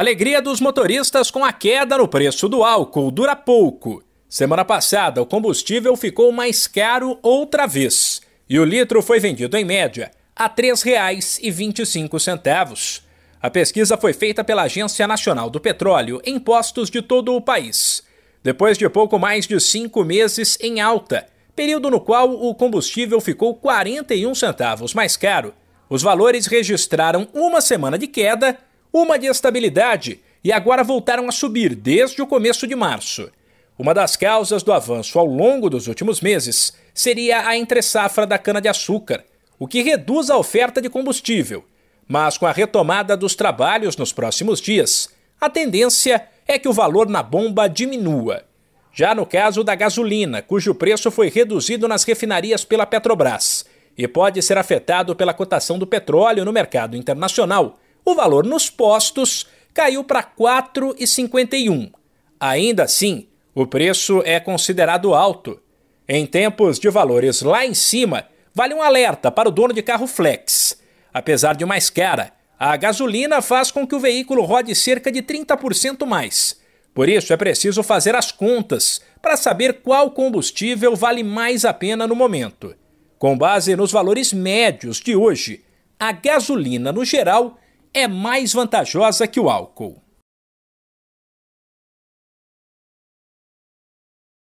alegria dos motoristas com a queda no preço do álcool dura pouco. Semana passada, o combustível ficou mais caro outra vez e o litro foi vendido, em média, a R$ 3,25. A pesquisa foi feita pela Agência Nacional do Petróleo em postos de todo o país. Depois de pouco mais de cinco meses em alta, período no qual o combustível ficou 41 centavos mais caro, os valores registraram uma semana de queda uma de estabilidade e agora voltaram a subir desde o começo de março. Uma das causas do avanço ao longo dos últimos meses seria a entre da cana-de-açúcar, o que reduz a oferta de combustível. Mas com a retomada dos trabalhos nos próximos dias, a tendência é que o valor na bomba diminua. Já no caso da gasolina, cujo preço foi reduzido nas refinarias pela Petrobras e pode ser afetado pela cotação do petróleo no mercado internacional, o valor nos postos caiu para R$ 4,51. Ainda assim, o preço é considerado alto. Em tempos de valores lá em cima, vale um alerta para o dono de carro flex. Apesar de mais cara, a gasolina faz com que o veículo rode cerca de 30% mais. Por isso é preciso fazer as contas para saber qual combustível vale mais a pena no momento. Com base nos valores médios de hoje, a gasolina no geral é mais vantajosa que o álcool.